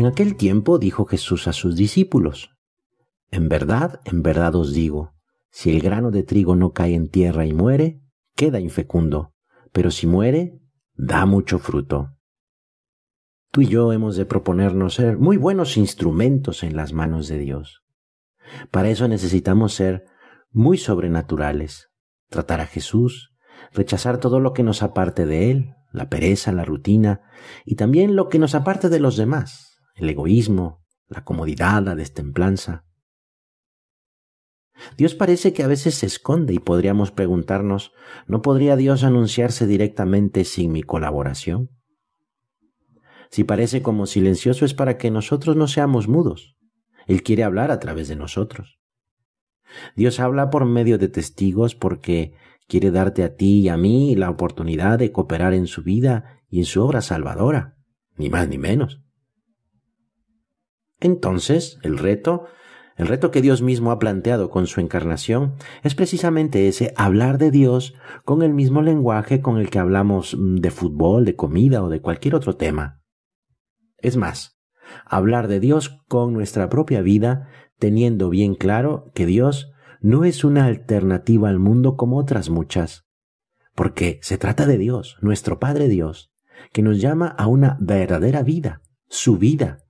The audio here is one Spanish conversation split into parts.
En aquel tiempo dijo Jesús a sus discípulos, En verdad, en verdad os digo, si el grano de trigo no cae en tierra y muere, queda infecundo, pero si muere, da mucho fruto. Tú y yo hemos de proponernos ser muy buenos instrumentos en las manos de Dios. Para eso necesitamos ser muy sobrenaturales, tratar a Jesús, rechazar todo lo que nos aparte de Él, la pereza, la rutina, y también lo que nos aparte de los demás, el egoísmo, la comodidad, la destemplanza. Dios parece que a veces se esconde y podríamos preguntarnos, ¿no podría Dios anunciarse directamente sin mi colaboración? Si parece como silencioso es para que nosotros no seamos mudos. Él quiere hablar a través de nosotros. Dios habla por medio de testigos porque quiere darte a ti y a mí la oportunidad de cooperar en su vida y en su obra salvadora, ni más ni menos. Entonces, el reto, el reto que Dios mismo ha planteado con su encarnación, es precisamente ese, hablar de Dios con el mismo lenguaje con el que hablamos mm, de fútbol, de comida o de cualquier otro tema. Es más, hablar de Dios con nuestra propia vida, teniendo bien claro que Dios no es una alternativa al mundo como otras muchas, porque se trata de Dios, nuestro Padre Dios, que nos llama a una verdadera vida, su vida,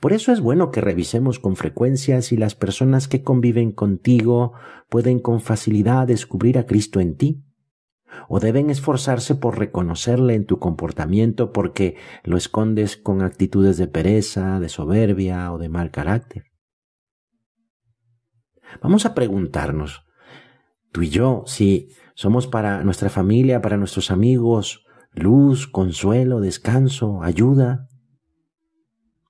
por eso es bueno que revisemos con frecuencia si las personas que conviven contigo pueden con facilidad descubrir a Cristo en ti, o deben esforzarse por reconocerle en tu comportamiento porque lo escondes con actitudes de pereza, de soberbia o de mal carácter. Vamos a preguntarnos, tú y yo, si somos para nuestra familia, para nuestros amigos, luz, consuelo, descanso, ayuda,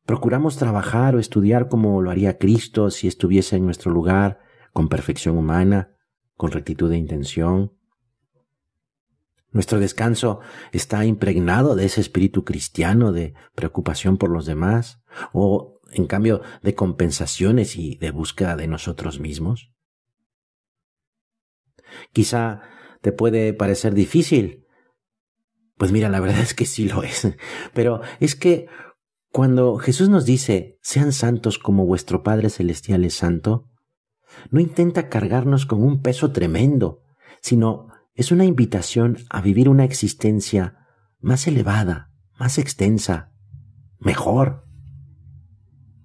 Procuramos trabajar o estudiar como lo haría Cristo si estuviese en nuestro lugar, con perfección humana, con rectitud de intención. Nuestro descanso está impregnado de ese espíritu cristiano de preocupación por los demás o, en cambio, de compensaciones y de búsqueda de nosotros mismos. Quizá te puede parecer difícil. Pues mira, la verdad es que sí lo es. Pero es que cuando Jesús nos dice, sean santos como vuestro Padre Celestial es santo, no intenta cargarnos con un peso tremendo, sino es una invitación a vivir una existencia más elevada, más extensa, mejor.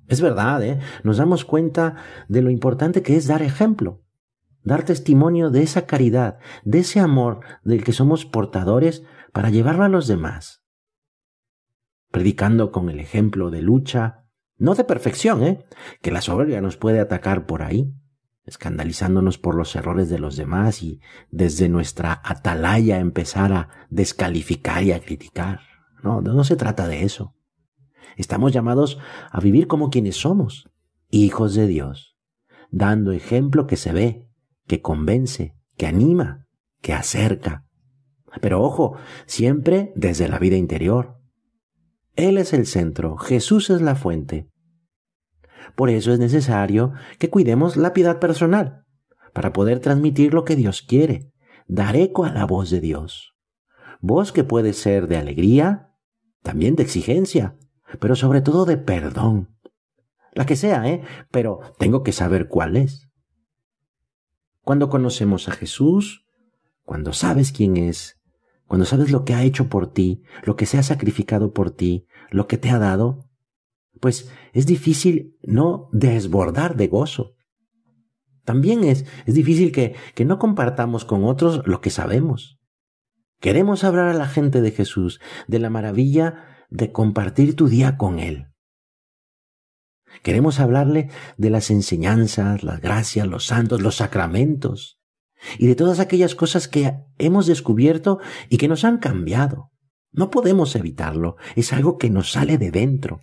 Es verdad, ¿eh? nos damos cuenta de lo importante que es dar ejemplo, dar testimonio de esa caridad, de ese amor del que somos portadores para llevarlo a los demás predicando con el ejemplo de lucha, no de perfección, ¿eh? que la soberbia nos puede atacar por ahí, escandalizándonos por los errores de los demás y desde nuestra atalaya empezar a descalificar y a criticar. No, no se trata de eso. Estamos llamados a vivir como quienes somos, hijos de Dios, dando ejemplo que se ve, que convence, que anima, que acerca. Pero ojo, siempre desde la vida interior, él es el centro, Jesús es la fuente. Por eso es necesario que cuidemos la piedad personal, para poder transmitir lo que Dios quiere, dar eco a la voz de Dios. Voz que puede ser de alegría, también de exigencia, pero sobre todo de perdón. La que sea, ¿eh? Pero tengo que saber cuál es. Cuando conocemos a Jesús, cuando sabes quién es, cuando sabes lo que ha hecho por ti, lo que se ha sacrificado por ti, lo que te ha dado, pues es difícil no desbordar de gozo. También es, es difícil que, que no compartamos con otros lo que sabemos. Queremos hablar a la gente de Jesús, de la maravilla de compartir tu día con Él. Queremos hablarle de las enseñanzas, las gracias, los santos, los sacramentos y de todas aquellas cosas que hemos descubierto y que nos han cambiado. No podemos evitarlo, es algo que nos sale de dentro.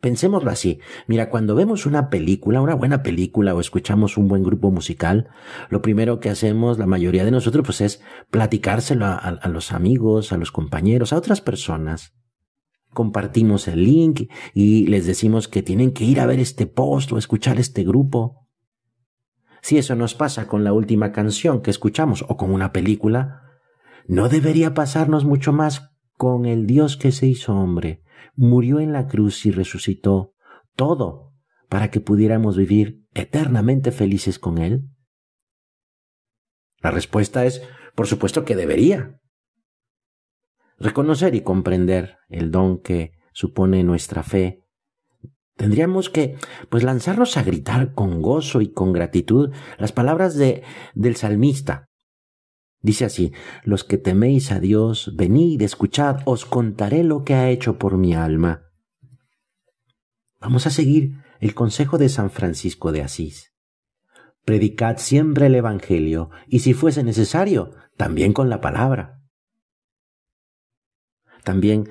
Pensémoslo así. Mira, cuando vemos una película, una buena película o escuchamos un buen grupo musical, lo primero que hacemos la mayoría de nosotros pues es platicárselo a, a los amigos, a los compañeros, a otras personas. Compartimos el link y les decimos que tienen que ir a ver este post o escuchar este grupo. Si eso nos pasa con la última canción que escuchamos o con una película, ¿No debería pasarnos mucho más con el Dios que se hizo hombre, murió en la cruz y resucitó, todo para que pudiéramos vivir eternamente felices con Él? La respuesta es, por supuesto que debería. Reconocer y comprender el don que supone nuestra fe, tendríamos que, pues, lanzarnos a gritar con gozo y con gratitud las palabras de, del salmista, Dice así, los que teméis a Dios, venid, escuchad, os contaré lo que ha hecho por mi alma. Vamos a seguir el consejo de San Francisco de Asís. Predicad siempre el Evangelio y si fuese necesario, también con la palabra. También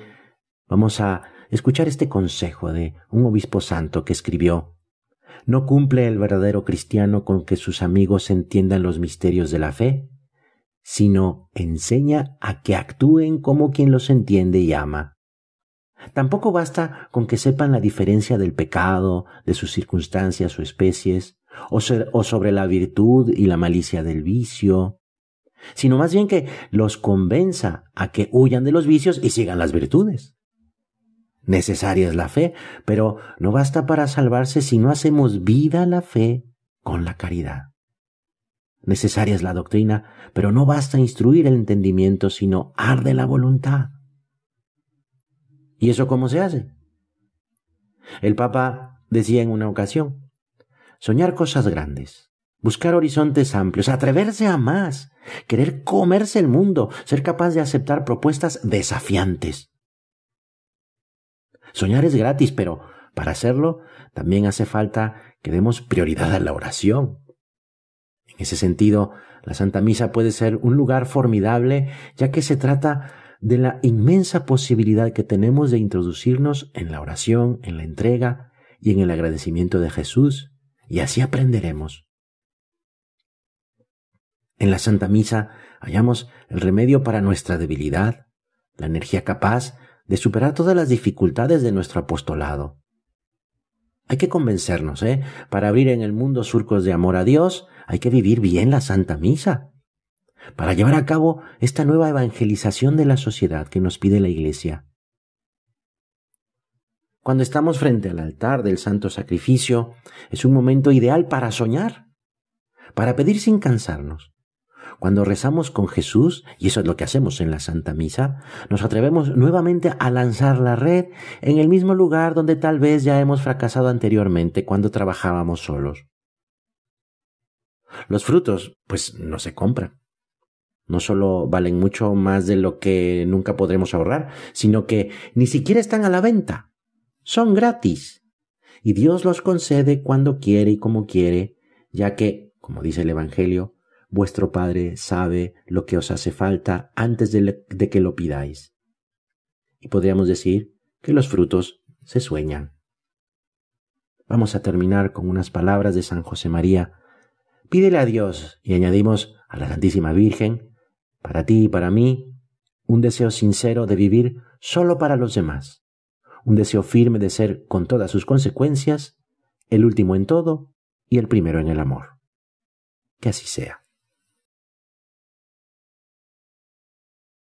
vamos a escuchar este consejo de un obispo santo que escribió, No cumple el verdadero cristiano con que sus amigos entiendan los misterios de la fe sino enseña a que actúen como quien los entiende y ama. Tampoco basta con que sepan la diferencia del pecado, de sus circunstancias o especies, o, sobre la virtud y la malicia del vicio, sino más bien que los convenza a que huyan de los vicios y sigan las virtudes. Necesaria es la fe, pero no basta para salvarse si no hacemos vida la fe con la caridad. Necesaria es la doctrina, pero no basta instruir el entendimiento, sino arde la voluntad. ¿Y eso cómo se hace? El Papa decía en una ocasión, soñar cosas grandes, buscar horizontes amplios, atreverse a más, querer comerse el mundo, ser capaz de aceptar propuestas desafiantes. Soñar es gratis, pero para hacerlo también hace falta que demos prioridad a la oración, en ese sentido, la Santa Misa puede ser un lugar formidable, ya que se trata de la inmensa posibilidad que tenemos de introducirnos en la oración, en la entrega y en el agradecimiento de Jesús, y así aprenderemos. En la Santa Misa hallamos el remedio para nuestra debilidad, la energía capaz de superar todas las dificultades de nuestro apostolado. Hay que convencernos, ¿eh? Para abrir en el mundo surcos de amor a Dios hay que vivir bien la Santa Misa para llevar a cabo esta nueva evangelización de la sociedad que nos pide la Iglesia. Cuando estamos frente al altar del Santo Sacrificio, es un momento ideal para soñar, para pedir sin cansarnos. Cuando rezamos con Jesús, y eso es lo que hacemos en la Santa Misa, nos atrevemos nuevamente a lanzar la red en el mismo lugar donde tal vez ya hemos fracasado anteriormente cuando trabajábamos solos. Los frutos, pues no se compran. No solo valen mucho más de lo que nunca podremos ahorrar, sino que ni siquiera están a la venta. Son gratis. Y Dios los concede cuando quiere y como quiere, ya que, como dice el Evangelio, vuestro Padre sabe lo que os hace falta antes de, de que lo pidáis. Y podríamos decir que los frutos se sueñan. Vamos a terminar con unas palabras de San José María, Pídele a Dios, y añadimos a la Santísima Virgen, para ti y para mí, un deseo sincero de vivir solo para los demás, un deseo firme de ser, con todas sus consecuencias, el último en todo y el primero en el amor. Que así sea.